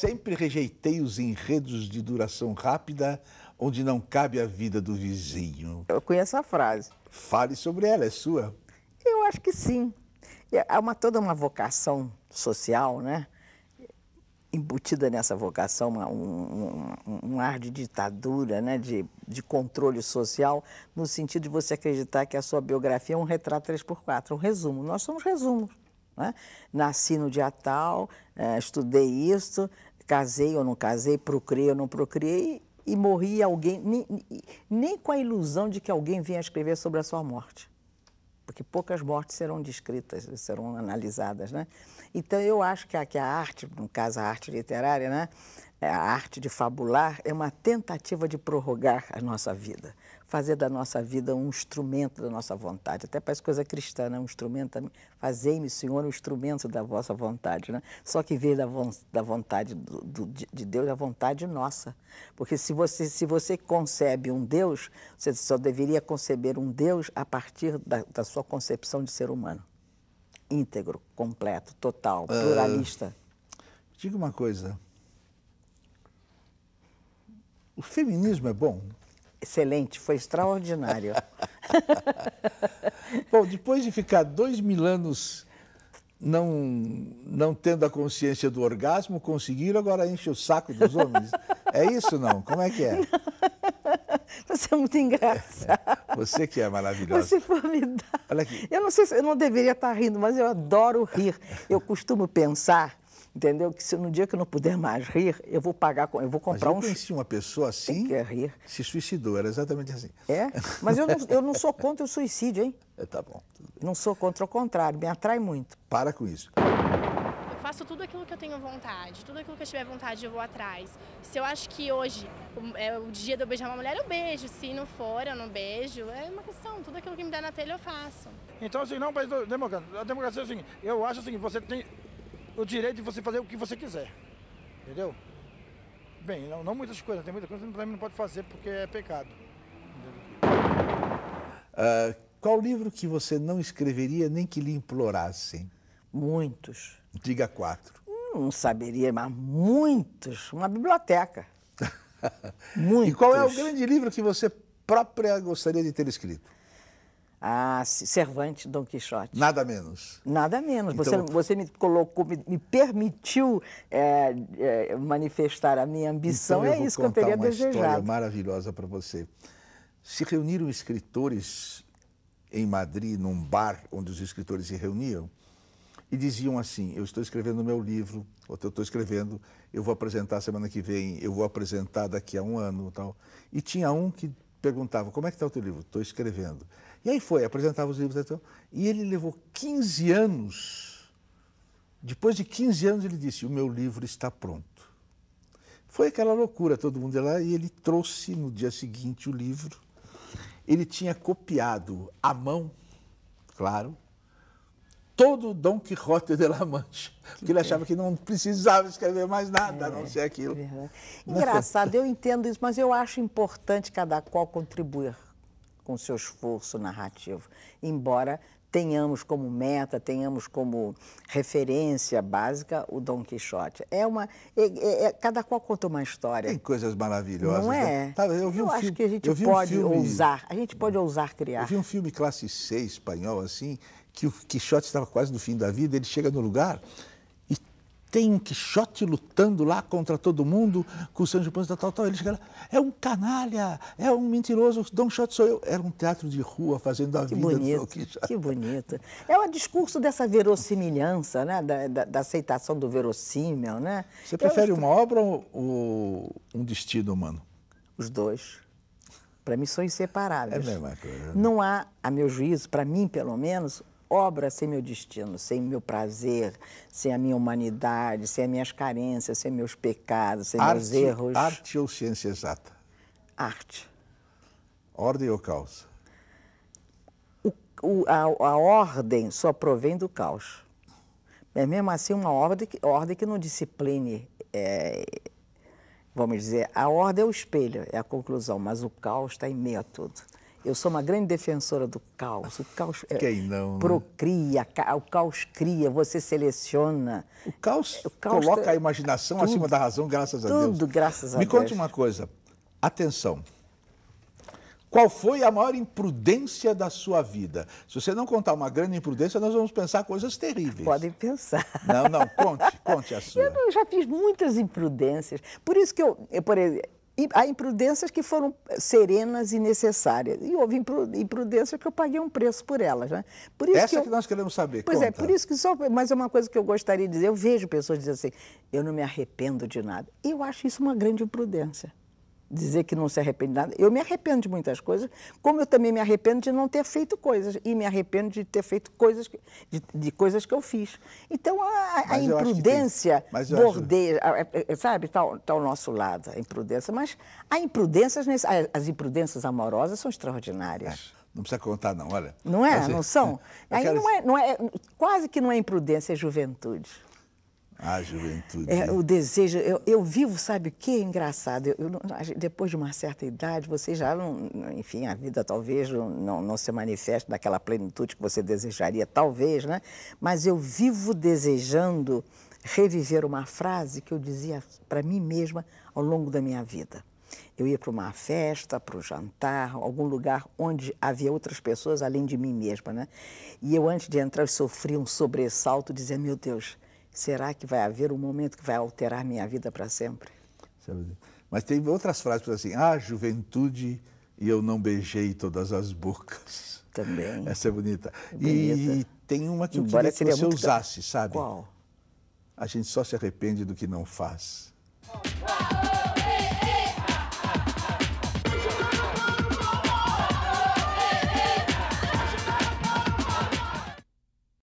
Sempre rejeitei os enredos de duração rápida onde não cabe a vida do vizinho. Eu conheço a frase. Fale sobre ela, é sua? Eu acho que sim. Há uma, toda uma vocação social, né? embutida nessa vocação uma, um, um, um, ar de ditadura, né? de, de controle social, no sentido de você acreditar que a sua biografia é um retrato 3x4, um resumo. Nós somos resumos. Né? Nasci no dia tal, eh, estudei isso, casei ou não casei, procriei ou não procriei e morri alguém, nem, nem com a ilusão de que alguém vinha escrever sobre a sua morte. Porque poucas mortes serão descritas, serão analisadas, né? Então, eu acho que a, que a arte, no caso a arte literária, né? É a arte de fabular é uma tentativa de prorrogar a nossa vida, fazer da nossa vida um instrumento da nossa vontade. Até parece coisa cristã, né? um instrumento, fazei-me, Senhor, um instrumento da vossa vontade. Né? Só que veio da, vo da vontade do, do, de Deus, a vontade nossa. Porque se você, se você concebe um Deus, você só deveria conceber um Deus a partir da, da sua concepção de ser humano. Íntegro, completo, total, ah. pluralista. Uh, diga uma coisa. O feminismo é bom? Excelente, foi extraordinário. bom, depois de ficar dois mil anos não, não tendo a consciência do orgasmo, conseguiram, agora enche o saco dos homens. É isso não? Como é que é? Você é muito engraçado. Você que é maravilhosa. Você é formidável. Olha aqui. Eu não sei se eu não deveria estar rindo, mas eu adoro rir. Eu costumo pensar entendeu? Que se no dia que eu não puder mais rir, eu vou pagar, eu vou comprar mas eu um. uma pessoa assim. Que rir. Se suicidou, era exatamente assim. É, mas eu não, eu não sou contra o suicídio, hein? É, tá bom. Não sou contra, o contrário, me atrai muito. Para com isso. Eu faço tudo aquilo que eu tenho vontade, tudo aquilo que eu tiver vontade eu vou atrás. Se eu acho que hoje é o dia de eu beijar uma mulher, eu beijo. Se não for, eu não beijo. É uma questão, tudo aquilo que me dá na telha eu faço. Então, assim, não, mas democracia, a democracia é o seguinte, eu acho assim, você tem, o direito de você fazer o que você quiser. Entendeu? Bem, não, não muitas coisas, tem muita coisa que não pode fazer porque é pecado. Uh, qual livro que você não escreveria nem que lhe implorassem? Muitos. Diga quatro. Hum, não saberia, mas muitos. Uma biblioteca. muitos. E qual é o grande livro que você própria gostaria de ter escrito? Ah, Cervantes, Dom Quixote. Nada menos. Nada menos. Então... Você, você me colocou, me, me permitiu é, é, manifestar a minha ambição, então, é isso que eu teria desejado. uma história maravilhosa para você. Se reuniram escritores em Madrid, num bar onde os escritores se reuniam, e diziam assim: Eu estou escrevendo o meu livro, ou eu estou escrevendo, eu vou apresentar semana que vem, eu vou apresentar daqui a um ano. tal. E tinha um que perguntavam, como é que está o teu livro? Estou escrevendo. E aí foi, apresentava os livros. Né, então. E ele levou 15 anos. Depois de 15 anos, ele disse, o meu livro está pronto. Foi aquela loucura, todo mundo ia lá, e ele trouxe no dia seguinte o livro. Ele tinha copiado à mão, claro, todo o Dom Quixote de La Mancha, porque ele achava que não precisava escrever mais nada, é, a não ser é, aquilo. É, é Engraçado, eu entendo isso, mas eu acho importante cada qual contribuir com seu esforço narrativo, embora tenhamos como meta, tenhamos como referência básica o Dom Quixote. É uma, é, é, é, cada qual conta uma história. Tem coisas maravilhosas. Não né? é? Tá, eu, vi um acho filme, que a gente pode um filme, ousar, a gente pode ousar criar. Eu vi um filme classe C espanhol assim, que o Quixote estava quase no fim da vida, ele chega no lugar tem um Quixote lutando lá contra todo mundo, com o Sancho Panza, tal, tal. Ele chega lá, é um canalha, é um mentiroso, Dom Quixote sou eu. Era um teatro de rua fazendo a que vida bonito, do Dom Quixote. Que bonito. É o um discurso dessa verossimilhança, né? Da, da, da, aceitação do verossímil. Né? Você então, prefere uma obra ou um destino humano? Os dois. Para mim são inseparáveis. É a mesma coisa. Né? Não há, a meu juízo, para mim pelo menos, obra sem meu destino, sem meu prazer, sem a minha humanidade, sem as minhas carências, sem meus pecados, sem arte, meus erros. Arte ou ciência exata? Arte. Ordem ou caos? O, o, a, a, ordem só provém do caos. É mesmo assim uma ordem que, ordem que não discipline é, vamos dizer, a ordem é o espelho, é a conclusão, mas o caos está em meio a tudo. Eu sou uma grande defensora do caos. O caos é Quem não, né? procria, né? o caos cria, você seleciona. O caos, o caos coloca é a imaginação tudo, acima da razão, graças a Deus. Tudo, graças a Me Deus. Me conte uma coisa. Atenção. Qual foi a maior imprudência da sua vida? Se você não contar uma grande imprudência, nós vamos pensar coisas terríveis. Podem pensar. Não, não, conte, conte a sua. Eu já fiz muitas imprudências. Por isso que eu, eu por exemplo, há imprudências que foram serenas e necessárias. E houve imprudências que eu paguei um preço por elas. Né? Por isso Essa que, eu... É que nós queremos saber. Pois é, Conta. é, por isso que só. Mas é uma coisa que eu gostaria de dizer. Eu vejo pessoas dizendo assim: eu não me arrependo de nada. Eu acho isso uma grande imprudência dizer que não se arrepende de nada. Eu me arrependo de muitas coisas, como eu também me arrependo de não ter feito coisas e me arrependo de ter feito coisas que, de, de, coisas que eu fiz. Então a, a imprudência bordeia, sabe, está tá ao nosso lado a imprudência, mas a imprudências as imprudências amorosas são extraordinárias. É. Não precisa contar, não, olha. Não é? Mas, não é, são? Aí quero... não, é, não é, quase que não é imprudência, é juventude. A juventude. É, o desejo. Eu, eu vivo, sabe o que é engraçado? Eu, eu, depois de uma certa idade, você já não. Enfim, a vida talvez não, não se manifeste daquela plenitude que você desejaria, talvez, né? Mas eu vivo desejando reviver uma frase que eu dizia para mim mesma ao longo da minha vida. Eu ia para uma festa, para o jantar, algum lugar onde havia outras pessoas além de mim mesma, né? E eu, antes de entrar, eu sofria um sobressalto, dizia: Meu Deus, será que vai haver um momento que vai alterar minha vida para sempre? Mas tem outras frases assim, ah, juventude e eu não beijei todas as bocas. Também. Essa é bonita. É bonita. E tem uma que eu Embora queria que você usasse, sabe? Qual? A gente só se arrepende do que não faz.